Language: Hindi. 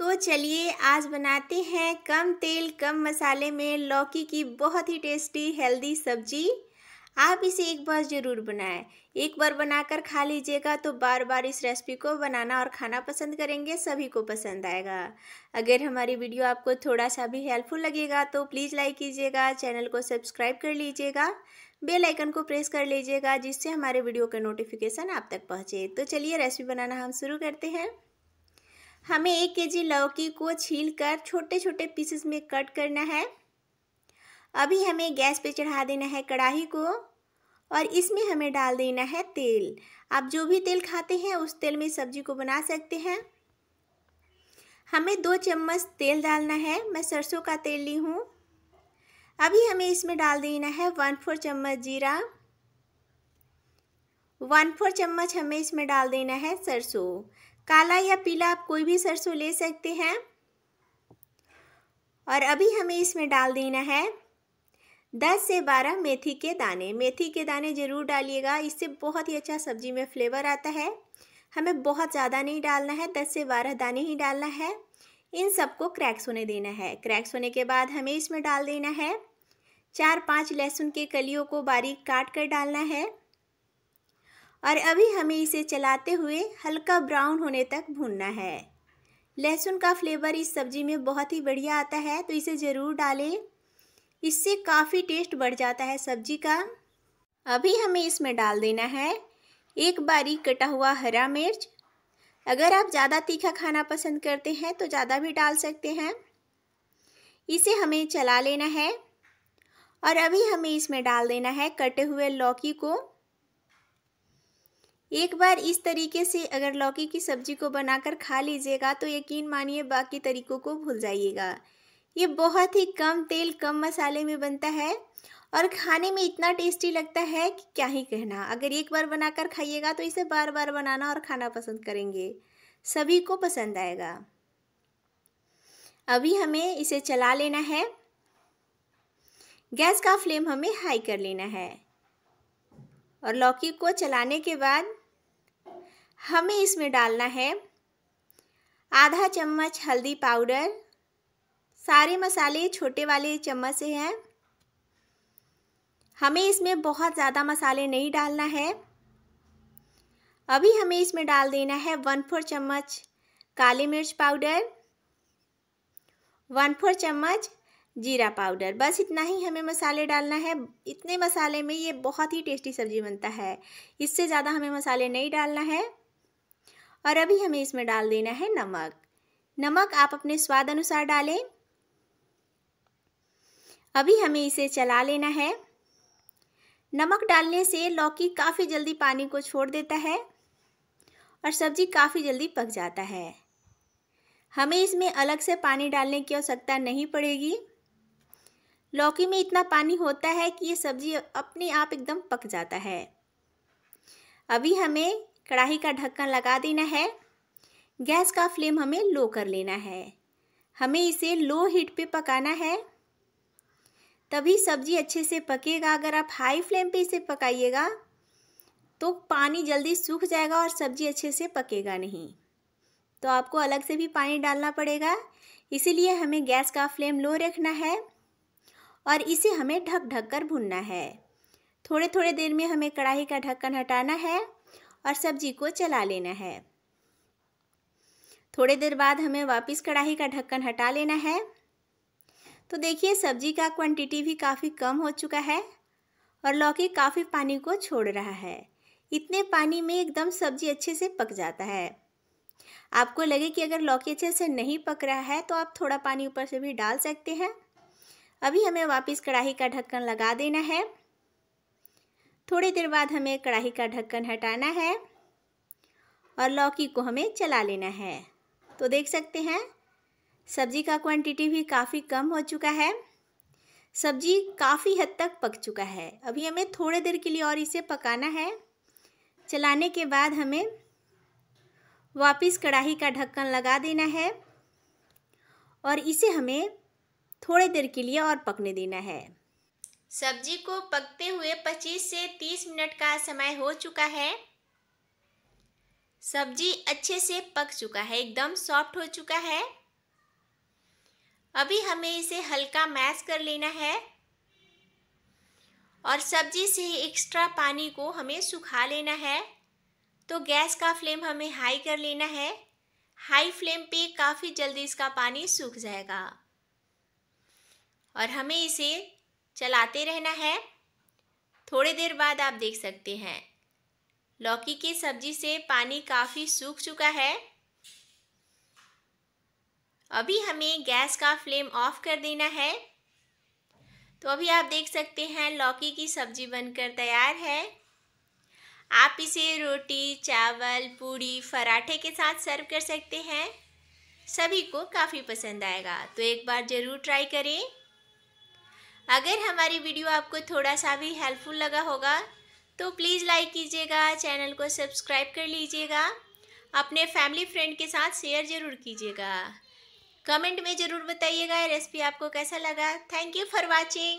तो चलिए आज बनाते हैं कम तेल कम मसाले में लौकी की बहुत ही टेस्टी हेल्दी सब्जी आप इसे एक बार ज़रूर बनाएं एक बार बनाकर खा लीजिएगा तो बार बार इस रेसिपी को बनाना और खाना पसंद करेंगे सभी को पसंद आएगा अगर हमारी वीडियो आपको थोड़ा सा भी हेल्पफुल लगेगा तो प्लीज़ लाइक कीजिएगा चैनल को सब्सक्राइब कर लीजिएगा बेल आइकन को प्रेस कर लीजिएगा जिससे हमारे वीडियो का नोटिफिकेशन आप तक पहुँचे तो चलिए रेसिपी बनाना हम शुरू करते हैं हमें एक के जी लौकी को छील कर छोटे छोटे पीसेस में कट करना है अभी हमें गैस पे चढ़ा देना है कढ़ाई को और इसमें हमें डाल देना है तेल आप जो भी तेल खाते हैं उस तेल में सब्जी को बना सकते हैं हमें दो चम्मच तेल डालना है मैं सरसों का तेल ली हूँ अभी हमें इसमें डाल देना है वन फोर चम्मच जीरा वन फोर चम्मच हमें इसमें डाल देना है सरसों काला या पीला आप कोई भी सरसों ले सकते हैं और अभी हमें इसमें डाल देना है दस से बारह मेथी के दाने मेथी के दाने ज़रूर डालिएगा इससे बहुत ही अच्छा सब्जी में फ्लेवर आता है हमें बहुत ज़्यादा नहीं डालना है दस से बारह दाने ही डालना है इन सबको क्रैक्स होने देना है क्रैक्स होने के बाद हमें इसमें डाल देना है चार पांच लहसुन के कलियों को बारीक काट कर डालना है और अभी हमें इसे चलाते हुए हल्का ब्राउन होने तक भूनना है लहसुन का फ्लेवर इस सब्ज़ी में बहुत ही बढ़िया आता है तो इसे ज़रूर डालें इससे काफ़ी टेस्ट बढ़ जाता है सब्जी का अभी हमें इसमें डाल देना है एक बारीक कटा हुआ हरा मिर्च अगर आप ज़्यादा तीखा खाना पसंद करते हैं तो ज़्यादा भी डाल सकते हैं इसे हमें चला लेना है और अभी हमें इसमें डाल देना है कटे हुए लौकी को एक बार इस तरीके से अगर लौकी की सब्जी को बनाकर खा लीजिएगा तो यकीन मानिए बाकी तरीकों को भूल जाइएगा ये बहुत ही कम तेल कम मसाले में बनता है और खाने में इतना टेस्टी लगता है कि क्या ही कहना अगर एक बार बनाकर खाइएगा तो इसे बार बार बनाना और खाना पसंद करेंगे सभी को पसंद आएगा अभी हमें इसे चला लेना है गैस का फ्लेम हमें हाई कर लेना है और लौकी को चलाने के बाद हमें इसमें डालना है आधा चम्मच हल्दी पाउडर सारे मसाले छोटे वाले चम्मच से हैं हमें इसमें बहुत ज़्यादा मसाले नहीं डालना है अभी हमें इसमें डाल देना है वन फोर चम्मच काली मिर्च पाउडर वन फोर चम्मच जीरा पाउडर बस इतना ही हमें मसाले डालना है इतने मसाले में ये बहुत ही टेस्टी सब्ज़ी बनता है इससे ज़्यादा हमें मसाले नहीं डालना है और अभी हमें इसमें डाल देना है नमक नमक आप अपने स्वाद अनुसार डालें अभी हमें इसे चला लेना है नमक डालने से लौकी काफ़ी जल्दी पानी को छोड़ देता है और सब्जी काफ़ी जल्दी पक जाता है हमें इसमें अलग से पानी डालने की आवश्यकता नहीं पड़ेगी लौकी में इतना पानी होता है कि ये सब्जी अपने आप एकदम पक जाता है अभी हमें कढ़ाई का ढक्कन लगा देना है गैस का फ्लेम हमें लो कर लेना है हमें इसे लो हीट पे पकाना है तभी सब्जी अच्छे से पकेगा अगर आप हाई फ्लेम पे इसे पकाइएगा तो पानी जल्दी सूख जाएगा और सब्जी अच्छे से पकेगा नहीं तो आपको अलग से भी पानी डालना पड़ेगा इसीलिए हमें गैस का फ्लेम लो रखना है और इसे हमें ढक ढक कर भुनना है थोड़े थोड़े देर में हमें कढ़ाई का ढक्कन हटाना है और सब्जी को चला लेना है थोड़ी देर बाद हमें वापस कढ़ाई का ढक्कन हटा लेना है तो देखिए सब्जी का क्वांटिटी भी काफ़ी कम हो चुका है और लौकी काफ़ी पानी को छोड़ रहा है इतने पानी में एकदम सब्जी अच्छे से पक जाता है आपको लगे कि अगर लौकी अच्छे से नहीं पक रहा है तो आप थोड़ा पानी ऊपर से भी डाल सकते हैं अभी हमें वापस कढ़ाई का ढक्कन लगा देना है थोड़ी देर बाद हमें कढ़ाई का ढक्कन हटाना है और लौकी को हमें चला लेना है तो देख सकते हैं सब्जी का क्वांटिटी भी काफ़ी कम हो चुका है सब्जी काफ़ी हद तक पक चुका है अभी हमें थोड़े देर के लिए और इसे पकाना है चलाने के बाद हमें वापस कढ़ाई का ढक्कन लगा देना है और इसे हमें थोड़े देर के लिए और पकने देना है सब्जी को पकते हुए 25 से 30 मिनट का समय हो चुका है सब्जी अच्छे से पक चुका है एकदम सॉफ्ट हो चुका है अभी हमें इसे हल्का मैश कर लेना है और सब्जी से एक्स्ट्रा पानी को हमें सुखा लेना है तो गैस का फ्लेम हमें हाई कर लेना है हाई फ्लेम पे काफ़ी जल्दी इसका पानी सूख जाएगा और हमें इसे चलाते रहना है थोड़ी देर बाद आप देख सकते हैं लौकी की सब्जी से पानी काफ़ी सूख चुका है अभी हमें गैस का फ्लेम ऑफ कर देना है तो अभी आप देख सकते हैं लौकी की सब्जी बनकर तैयार है आप इसे रोटी चावल पूड़ी पराठे के साथ सर्व कर सकते हैं सभी को काफ़ी पसंद आएगा तो एक बार ज़रूर ट्राई करें अगर हमारी वीडियो आपको थोड़ा सा भी हेल्पफुल लगा होगा तो प्लीज़ लाइक कीजिएगा चैनल को सब्सक्राइब कर लीजिएगा अपने फैमिली फ्रेंड के साथ शेयर ज़रूर कीजिएगा कमेंट में ज़रूर बताइएगा रेसिपी आपको कैसा लगा थैंक यू फॉर वॉचिंग